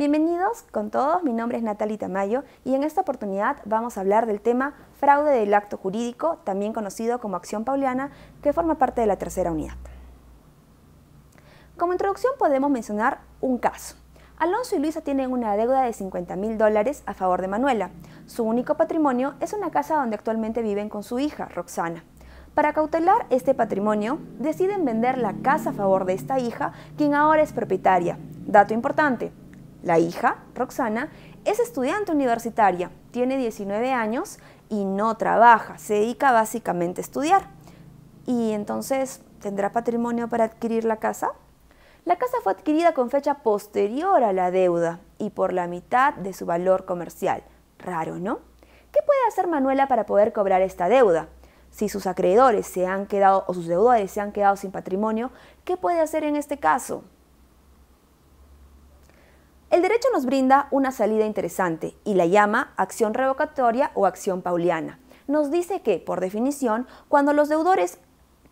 Bienvenidos con todos, mi nombre es natalita Tamayo y en esta oportunidad vamos a hablar del tema fraude del acto jurídico, también conocido como acción pauliana, que forma parte de la tercera unidad. Como introducción podemos mencionar un caso. Alonso y Luisa tienen una deuda de 50 mil dólares a favor de Manuela. Su único patrimonio es una casa donde actualmente viven con su hija, Roxana. Para cautelar este patrimonio, deciden vender la casa a favor de esta hija, quien ahora es propietaria. Dato importante, la hija, Roxana, es estudiante universitaria, tiene 19 años y no trabaja, se dedica básicamente a estudiar. ¿Y entonces tendrá patrimonio para adquirir la casa? La casa fue adquirida con fecha posterior a la deuda y por la mitad de su valor comercial. Raro, ¿no? ¿Qué puede hacer Manuela para poder cobrar esta deuda? Si sus acreedores se han quedado o sus deudores se han quedado sin patrimonio, ¿qué puede hacer en este caso? El derecho nos brinda una salida interesante y la llama acción revocatoria o acción pauliana. Nos dice que, por definición, cuando los deudores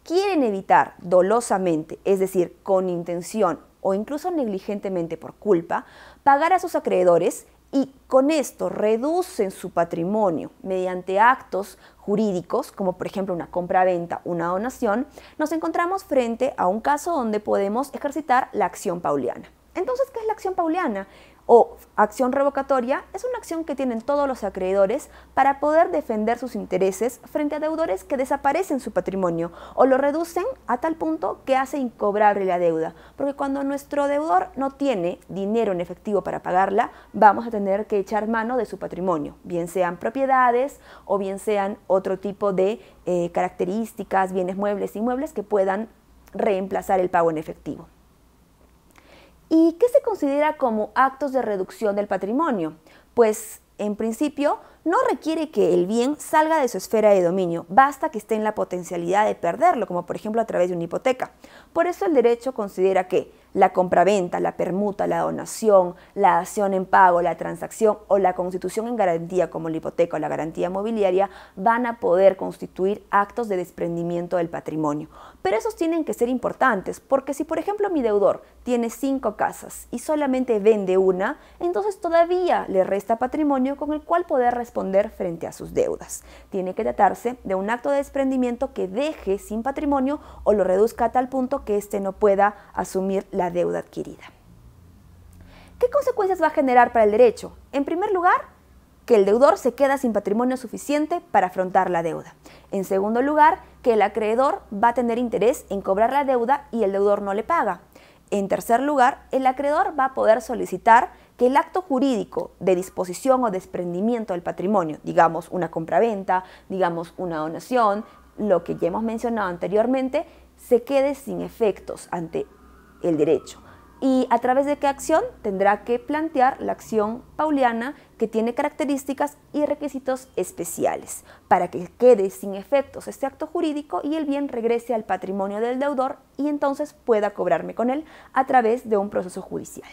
quieren evitar dolosamente, es decir, con intención o incluso negligentemente por culpa, pagar a sus acreedores y con esto reducen su patrimonio mediante actos jurídicos, como por ejemplo una compra-venta, una donación, nos encontramos frente a un caso donde podemos ejercitar la acción pauliana. Entonces, ¿qué es la acción pauliana? o acción revocatoria es una acción que tienen todos los acreedores para poder defender sus intereses frente a deudores que desaparecen su patrimonio o lo reducen a tal punto que hace incobrable la deuda. Porque cuando nuestro deudor no tiene dinero en efectivo para pagarla, vamos a tener que echar mano de su patrimonio, bien sean propiedades o bien sean otro tipo de eh, características, bienes muebles, inmuebles que puedan reemplazar el pago en efectivo. ¿Y qué se considera como actos de reducción del patrimonio? Pues en principio no requiere que el bien salga de su esfera de dominio, basta que esté en la potencialidad de perderlo, como por ejemplo a través de una hipoteca. Por eso el derecho considera que la compraventa, la permuta, la donación, la acción en pago, la transacción o la constitución en garantía como la hipoteca o la garantía mobiliaria van a poder constituir actos de desprendimiento del patrimonio. Pero esos tienen que ser importantes porque si por ejemplo mi deudor tiene cinco casas y solamente vende una, entonces todavía le resta patrimonio con el cual poder responder frente a sus deudas. Tiene que tratarse de un acto de desprendimiento que deje sin patrimonio o lo reduzca a tal punto que éste no pueda asumir la deuda adquirida. ¿Qué consecuencias va a generar para el derecho? En primer lugar, que el deudor se queda sin patrimonio suficiente para afrontar la deuda. En segundo lugar, que el acreedor va a tener interés en cobrar la deuda y el deudor no le paga. En tercer lugar, el acreedor va a poder solicitar que el acto jurídico de disposición o desprendimiento del patrimonio, digamos una compraventa, digamos una donación, lo que ya hemos mencionado anteriormente, se quede sin efectos ante el derecho. ¿Y a través de qué acción? Tendrá que plantear la acción pauliana que tiene características y requisitos especiales para que quede sin efectos este acto jurídico y el bien regrese al patrimonio del deudor y entonces pueda cobrarme con él a través de un proceso judicial.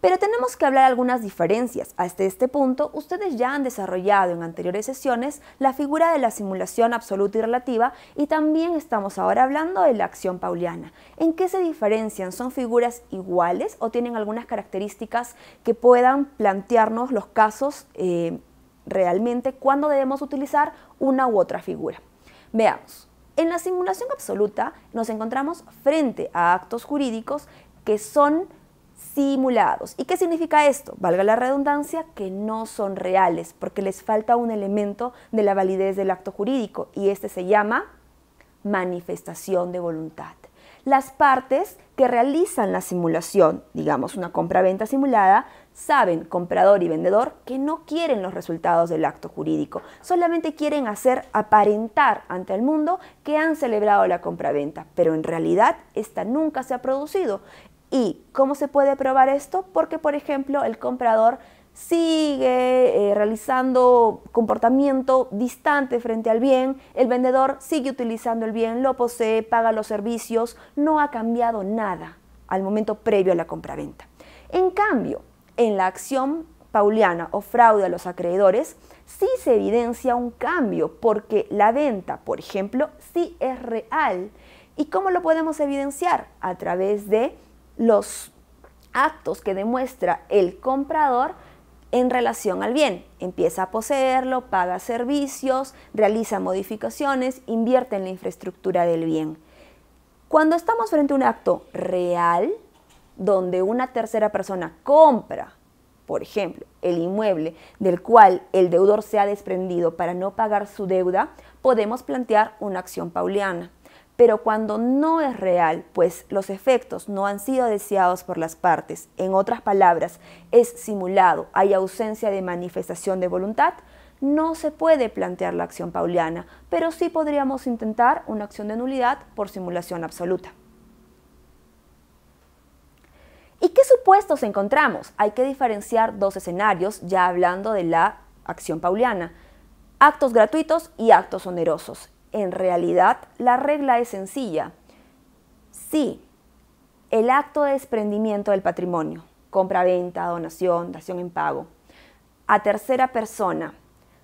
Pero tenemos que hablar algunas diferencias. Hasta este punto, ustedes ya han desarrollado en anteriores sesiones la figura de la simulación absoluta y relativa y también estamos ahora hablando de la acción pauliana. ¿En qué se diferencian? ¿Son figuras iguales o tienen algunas características que puedan plantearnos los casos eh, realmente cuando debemos utilizar una u otra figura? Veamos. En la simulación absoluta nos encontramos frente a actos jurídicos que son simulados. ¿Y qué significa esto? Valga la redundancia, que no son reales, porque les falta un elemento de la validez del acto jurídico, y este se llama manifestación de voluntad. Las partes que realizan la simulación, digamos una compraventa simulada, saben, comprador y vendedor, que no quieren los resultados del acto jurídico, solamente quieren hacer aparentar ante el mundo que han celebrado la compraventa, pero en realidad esta nunca se ha producido. ¿Y cómo se puede probar esto? Porque, por ejemplo, el comprador sigue eh, realizando comportamiento distante frente al bien, el vendedor sigue utilizando el bien, lo posee, paga los servicios, no ha cambiado nada al momento previo a la compraventa. En cambio, en la acción pauliana o fraude a los acreedores, sí se evidencia un cambio porque la venta, por ejemplo, sí es real. ¿Y cómo lo podemos evidenciar? A través de los actos que demuestra el comprador en relación al bien. Empieza a poseerlo, paga servicios, realiza modificaciones, invierte en la infraestructura del bien. Cuando estamos frente a un acto real, donde una tercera persona compra, por ejemplo, el inmueble del cual el deudor se ha desprendido para no pagar su deuda, podemos plantear una acción pauliana pero cuando no es real, pues los efectos no han sido deseados por las partes, en otras palabras, es simulado, hay ausencia de manifestación de voluntad, no se puede plantear la acción pauliana, pero sí podríamos intentar una acción de nulidad por simulación absoluta. ¿Y qué supuestos encontramos? Hay que diferenciar dos escenarios, ya hablando de la acción pauliana. Actos gratuitos y actos onerosos. En realidad, la regla es sencilla. Si el acto de desprendimiento del patrimonio, compra-venta, donación, dación en pago, a tercera persona,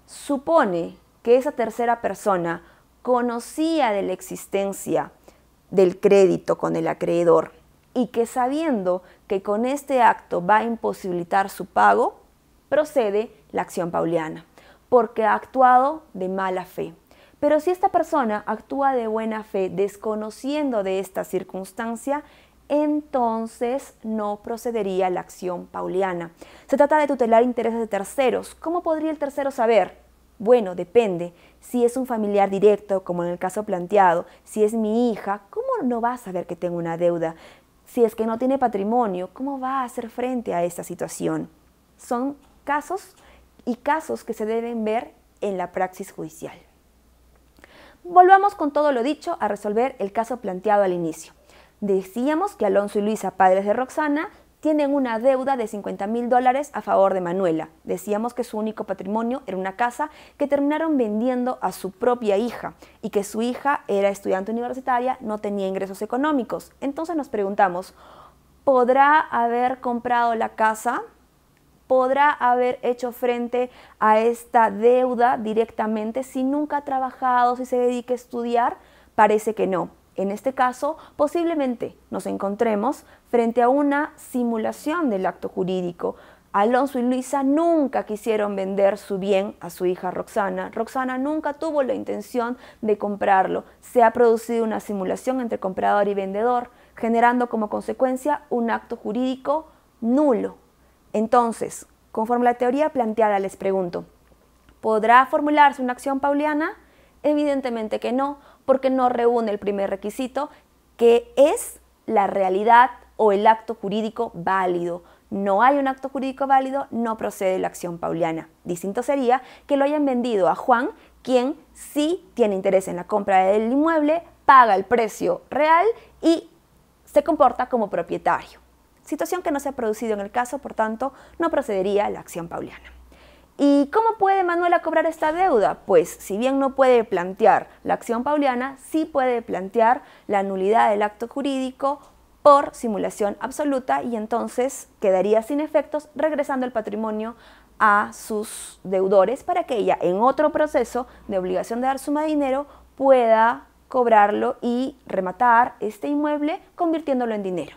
supone que esa tercera persona conocía de la existencia del crédito con el acreedor y que sabiendo que con este acto va a imposibilitar su pago, procede la acción pauliana, porque ha actuado de mala fe. Pero si esta persona actúa de buena fe desconociendo de esta circunstancia, entonces no procedería la acción pauliana. Se trata de tutelar intereses de terceros. ¿Cómo podría el tercero saber? Bueno, depende. Si es un familiar directo, como en el caso planteado, si es mi hija, ¿cómo no va a saber que tengo una deuda? Si es que no tiene patrimonio, ¿cómo va a hacer frente a esta situación? Son casos y casos que se deben ver en la praxis judicial. Volvamos con todo lo dicho a resolver el caso planteado al inicio. Decíamos que Alonso y Luisa, padres de Roxana, tienen una deuda de 50 mil dólares a favor de Manuela. Decíamos que su único patrimonio era una casa que terminaron vendiendo a su propia hija y que su hija era estudiante universitaria, no tenía ingresos económicos. Entonces nos preguntamos, ¿podrá haber comprado la casa? podrá haber hecho frente a esta deuda directamente si nunca ha trabajado, si se dedica a estudiar? Parece que no. En este caso, posiblemente nos encontremos frente a una simulación del acto jurídico. Alonso y Luisa nunca quisieron vender su bien a su hija Roxana. Roxana nunca tuvo la intención de comprarlo. Se ha producido una simulación entre comprador y vendedor, generando como consecuencia un acto jurídico nulo. Entonces, conforme la teoría planteada, les pregunto, ¿podrá formularse una acción pauliana? Evidentemente que no, porque no reúne el primer requisito, que es la realidad o el acto jurídico válido. No hay un acto jurídico válido, no procede la acción pauliana. Distinto sería que lo hayan vendido a Juan, quien sí tiene interés en la compra del inmueble, paga el precio real y se comporta como propietario situación que no se ha producido en el caso, por tanto, no procedería la acción pauliana. ¿Y cómo puede Manuela cobrar esta deuda? Pues si bien no puede plantear la acción pauliana, sí puede plantear la nulidad del acto jurídico por simulación absoluta y entonces quedaría sin efectos regresando el patrimonio a sus deudores para que ella en otro proceso de obligación de dar suma de dinero pueda cobrarlo y rematar este inmueble convirtiéndolo en dinero.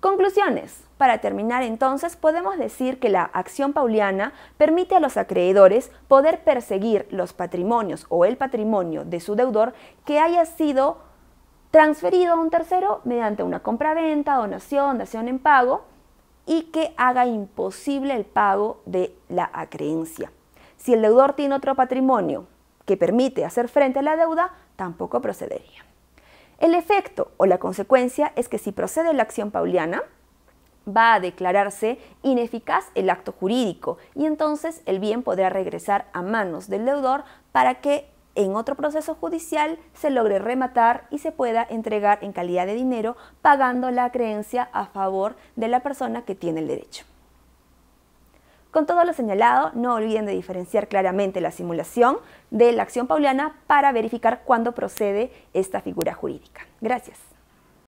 Conclusiones. Para terminar entonces, podemos decir que la acción pauliana permite a los acreedores poder perseguir los patrimonios o el patrimonio de su deudor que haya sido transferido a un tercero mediante una compraventa, donación, dación en pago y que haga imposible el pago de la acreencia. Si el deudor tiene otro patrimonio que permite hacer frente a la deuda, tampoco procedería. El efecto o la consecuencia es que si procede la acción pauliana, va a declararse ineficaz el acto jurídico y entonces el bien podrá regresar a manos del deudor para que en otro proceso judicial se logre rematar y se pueda entregar en calidad de dinero pagando la creencia a favor de la persona que tiene el derecho. Con todo lo señalado, no olviden de diferenciar claramente la simulación de la acción pauliana para verificar cuándo procede esta figura jurídica. Gracias.